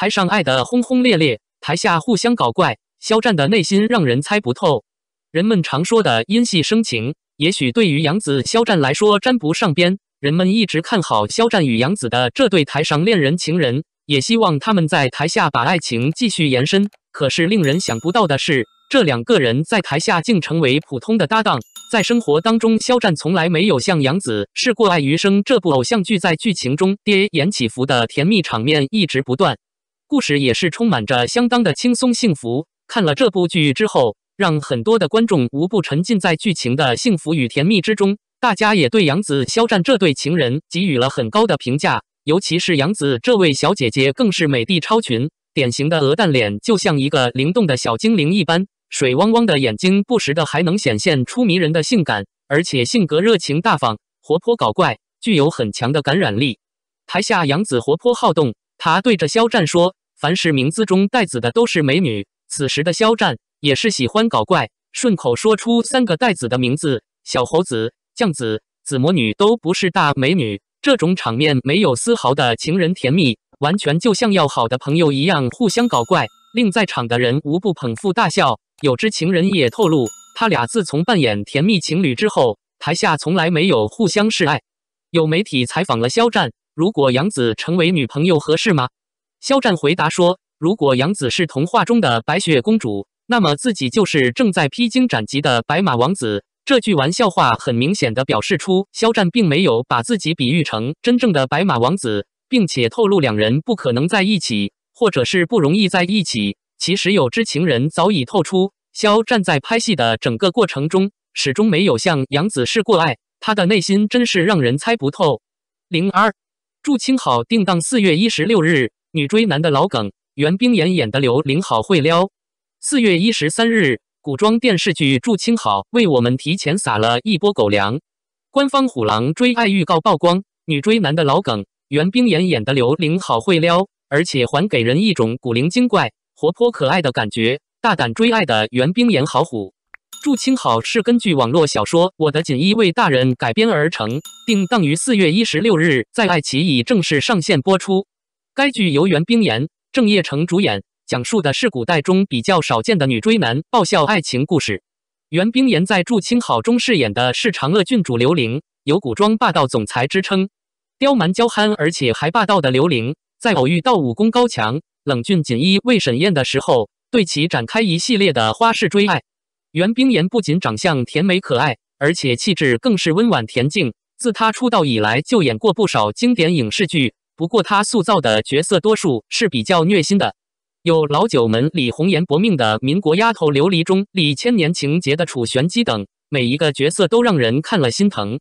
台上爱得轰轰烈烈，台下互相搞怪。肖战的内心让人猜不透。人们常说的因戏生情，也许对于杨紫、肖战来说沾不上边。人们一直看好肖战与杨紫的这对台上恋人情人，也希望他们在台下把爱情继续延伸。可是令人想不到的是，这两个人在台下竟成为普通的搭档。在生活当中，肖战从来没有像杨紫试过爱余生这部偶像剧，在剧情中跌宕起伏的甜蜜场面一直不断。故事也是充满着相当的轻松幸福。看了这部剧之后，让很多的观众无不沉浸在剧情的幸福与甜蜜之中。大家也对杨紫、肖战这对情人给予了很高的评价，尤其是杨紫这位小姐姐，更是美的超群，典型的鹅蛋脸，就像一个灵动的小精灵一般，水汪汪的眼睛，不时的还能显现出迷人的性感，而且性格热情大方、活泼搞怪，具有很强的感染力。台下杨紫活泼好动。他对着肖战说：“凡是名字中带‘子’的都是美女。”此时的肖战也是喜欢搞怪，顺口说出三个带“子’的名字：小猴子、酱紫、紫魔女，都不是大美女。这种场面没有丝毫的情人甜蜜，完全就像要好的朋友一样互相搞怪，令在场的人无不捧腹大笑。有知情人也透露，他俩自从扮演甜蜜情侣之后，台下从来没有互相示爱。有媒体采访了肖战。如果杨紫成为女朋友合适吗？肖战回答说：“如果杨紫是童话中的白雪公主，那么自己就是正在披荆斩棘的白马王子。”这句玩笑话很明显的表示出肖战并没有把自己比喻成真正的白马王子，并且透露两人不可能在一起，或者是不容易在一起。其实有知情人早已透出，肖战在拍戏的整个过程中始终没有向杨紫示过爱，他的内心真是让人猜不透。零二。祝清好定档四月一十六日，女追男的老梗，袁冰妍演的刘玲好会撩。四月一十三日，古装电视剧《祝清好》为我们提前撒了一波狗粮，官方虎狼追爱预告曝光，女追男的老梗，袁冰妍演的刘玲好会撩，而且还给人一种古灵精怪、活泼可爱的感觉，大胆追爱的袁冰妍好虎。《祝卿好》是根据网络小说《我的锦衣卫大人》改编而成，定档于四月一十六日在爱奇艺正式上线播出。该剧由袁冰妍、郑业成主演，讲述的是古代中比较少见的女追男爆笑爱情故事。袁冰妍在《祝卿好》中饰演的是长乐郡主刘玲，有“古装霸道总裁”之称，刁蛮娇憨而且还霸道的刘玲，在偶遇到武功高强、冷峻锦衣卫沈燕的时候，对其展开一系列的花式追爱。袁冰妍不仅长相甜美可爱，而且气质更是温婉恬静。自她出道以来，就演过不少经典影视剧，不过她塑造的角色多数是比较虐心的，有《老九门》李红颜薄命的民国丫头琉璃中、《李千年情节的楚璇玑等，每一个角色都让人看了心疼。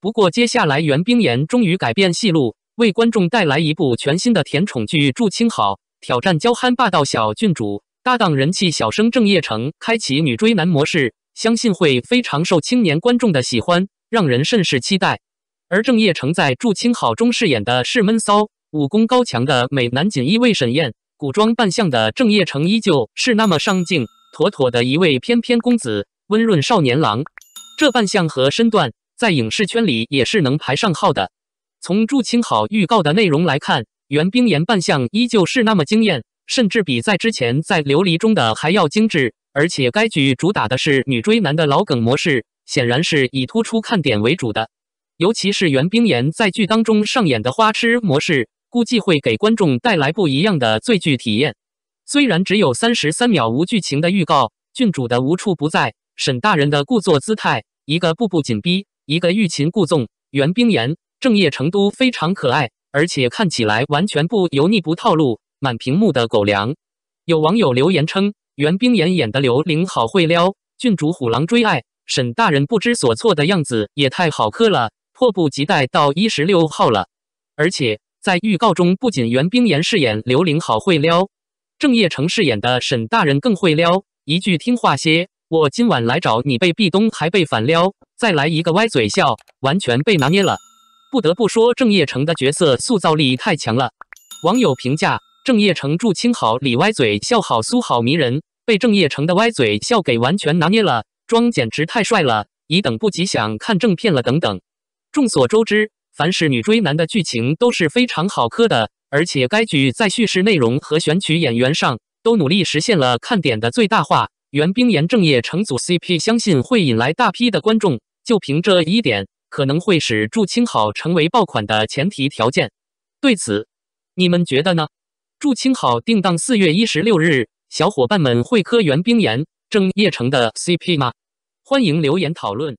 不过接下来，袁冰妍终于改变戏路，为观众带来一部全新的甜宠剧《祝卿好》，挑战娇憨霸道小郡主。搭档人气小生郑业成开启女追男模式，相信会非常受青年观众的喜欢，让人甚是期待。而郑业成在《祝卿好》中饰演的是闷骚、武功高强的美男锦衣卫沈宴，古装扮相的郑业成依旧是那么上镜，妥妥的一位翩翩公子、温润少年郎。这扮相和身段在影视圈里也是能排上号的。从《祝卿好》预告的内容来看，袁冰妍扮相依旧是那么惊艳。甚至比在之前在《琉璃》中的还要精致，而且该剧主打的是女追男的老梗模式，显然是以突出看点为主的。尤其是袁冰妍在剧当中上演的花痴模式，估计会给观众带来不一样的最具体验。虽然只有三十三秒无剧情的预告，郡主的无处不在，沈大人的故作姿态，一个步步紧逼，一个欲擒故纵，袁冰妍正业成都非常可爱，而且看起来完全不油腻不套路。满屏幕的狗粮，有网友留言称：“袁冰妍演的刘玲好会撩，郡主虎狼追爱，沈大人不知所措的样子也太好磕了，迫不及待到一十六号了。”而且在预告中，不仅袁冰妍饰演刘玲好会撩，郑业成饰演的沈大人更会撩，一句听话些，我今晚来找你，被壁咚还被反撩，再来一个歪嘴笑，完全被拿捏了。不得不说，郑业成的角色塑造力太强了。网友评价。郑业成、祝清好、李歪嘴笑好苏好迷人，被郑业成的歪嘴笑给完全拿捏了，装简直太帅了，已等不及想看正片了。等等，众所周知，凡是女追男的剧情都是非常好磕的，而且该剧在叙事内容和选取演员上都努力实现了看点的最大化。袁冰妍、郑业成组 CP，相信会引来大批的观众。就凭这一点，可能会使祝清好成为爆款的前提条件。对此，你们觉得呢？祝清好定档四月一十六日，小伙伴们会磕袁冰妍郑业成的 CP 吗？欢迎留言讨论。